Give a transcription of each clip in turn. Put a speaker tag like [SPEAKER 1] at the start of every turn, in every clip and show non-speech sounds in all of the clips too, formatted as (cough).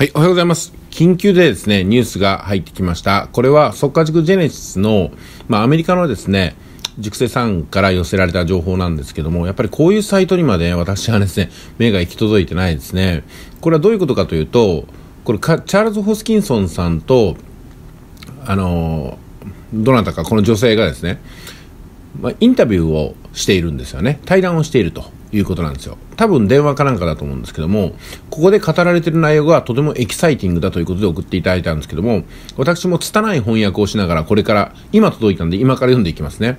[SPEAKER 1] はい、おはようございます。緊急でですね、ニュースが入ってきました。これは、速化塾ジェネシスの、まあ、アメリカのですね、塾生さんから寄せられた情報なんですけども、やっぱりこういうサイトにまで私はですね、目が行き届いてないですね。これはどういうことかというと、これチャールズ・ホスキンソンさんと、あの、どなたか、この女性がですね、まあ、インタビューをしているんですよね。対談をしていると。いうことなんですよ。多分電話かなんかだと思うんですけども、ここで語られてる内容がとてもエキサイティングだということで送っていただいたんですけども、私も拙い翻訳をしながらこれから、今届いたんで今から読んでいきますね。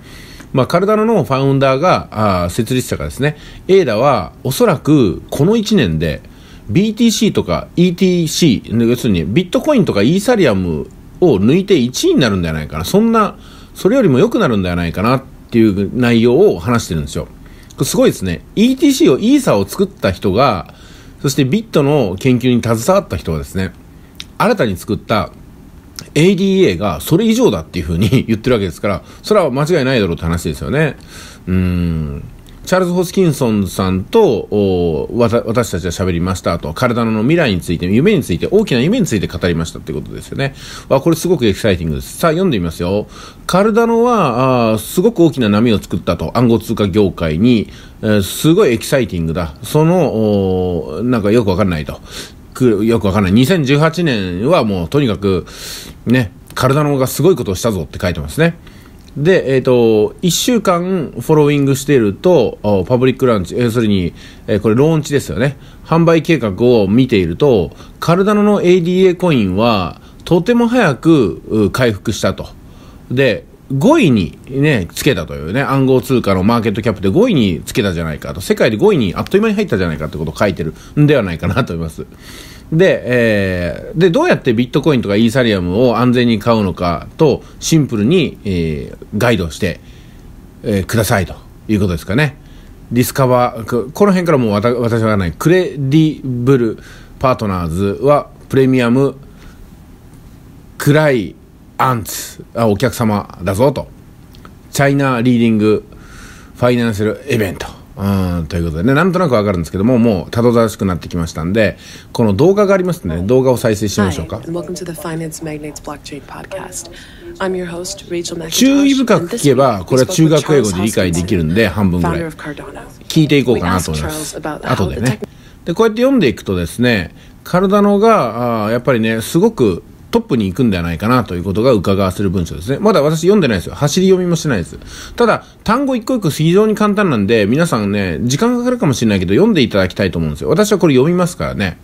[SPEAKER 1] まあ、カルダノのファウンダーが、あ設立者がですね、エイダはおそらくこの1年で BTC とか ETC、要するにビットコインとかイーサリアムを抜いて1位になるんじゃないかな。そんな、それよりも良くなるんではないかなっていう内容を話してるんですよ。すごいですね。ETC を、イーサを作った人が、そしてビットの研究に携わった人はですね、新たに作った ADA がそれ以上だっていうふうに言ってるわけですから、それは間違いないだろうって話ですよね。うん。チャールズ・ホスキンソンさんと私たちは喋りましたと、体の未来について、夢について、大きな夢について語りましたってことですよね。わこれすごくエキサイティングです。さあ、読んでみますよ。カルダノは、あすごく大きな波を作ったと、暗号通貨業界に、えー、すごいエキサイティングだ。その、なんかよくわかんないと。よくわかんない。2018年はもうとにかく、ね、カルダノがすごいことをしたぞって書いてますね。で、えっ、ー、と、1週間フォローイングしていると、パブリックランチ、要するに、えー、これローンチですよね。販売計画を見ていると、カルダノの ADA コインは、とても早く回復したと。で、5位にね、つけたというね、暗号通貨のマーケットキャップで5位につけたじゃないかと、世界で5位にあっという間に入ったじゃないかってことを書いてるんではないかなと思います。で、えー、で、どうやってビットコインとかイーサリアムを安全に買うのかと、シンプルに、えー、ガイドして、えー、くださいということですかね。ディスカバー、この辺からもう私はない、クレディブルパートナーズはプレミアムクライアンツ、あお客様だぞと。チャイナリーディングファイナンシャルイベント。うん、ということでね、なんとなくわかるんですけども、もうたどたどしくなってきましたんで、この動画がありますね、動画を再生しましょうか。注意深く聞けば、これは中学英語で理解できるんで、半分ぐらい。聞いていこうかなと思います。後でね。で、こうやって読んでいくとですね、カルダノが、あやっぱりね、すごくトップに行くんではないかなということが伺わせる文章ですね。まだ私読んでないですよ。走り読みもしてないです。ただ、単語一個一個非常に簡単なんで、皆さんね、時間かかるかもしれないけど、読んでいただきたいと思うんですよ。私はこれ読みますからね。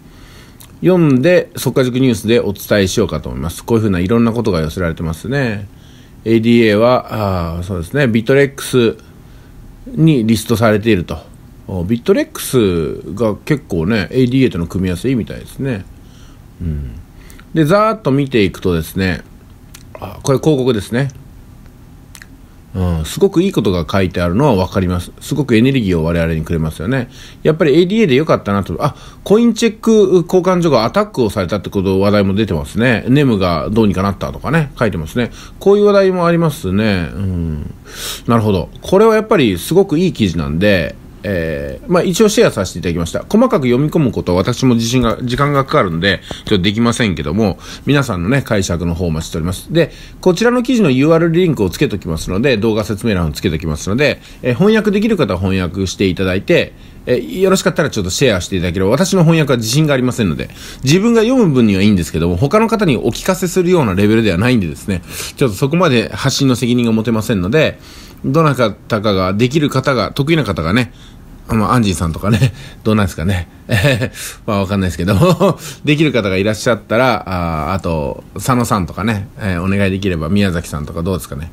[SPEAKER 1] 読んで、っか塾ニュースでお伝えしようかと思います。こういうふうないろんなことが寄せられてますね。ADA は、あそうですね、ビトレックスにリストされていると。ビットレックスが結構ね、ADA との組み合わせいいみたいですね。うんで、ざーっと見ていくとですね、あ、これ広告ですね。うん、すごくいいことが書いてあるのは分かります。すごくエネルギーを我々にくれますよね。やっぱり ADA で良かったなと。あ、コインチェック交換所がアタックをされたってこと話題も出てますね。ネムがどうにかなったとかね、書いてますね。こういう話題もありますね。うん。なるほど。これはやっぱりすごくいい記事なんで、えー、まあ一応シェアさせていただきました。細かく読み込むことは私も自信が、時間がかかるんで、ちょっとできませんけども、皆さんのね、解釈の方を待ちしております。で、こちらの記事の URL リンクをつけときますので、動画説明欄をつけておきますので、えー、翻訳できる方は翻訳していただいて、えー、よろしかったらちょっとシェアしていただければ、私の翻訳は自信がありませんので、自分が読む分にはいいんですけども、他の方にお聞かせするようなレベルではないんでですね、ちょっとそこまで発信の責任が持てませんので、どなたかが、できる方が、得意な方がね、まあ、アンジーさんとかね、(laughs) どうなんですかね。え (laughs) まあ、わかんないですけど (laughs) できる方がいらっしゃったら、ああと、佐野さんとかね、えー、お願いできれば、宮崎さんとかどうですかね。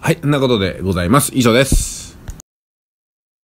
[SPEAKER 1] はい、そんなことでございます。以上です。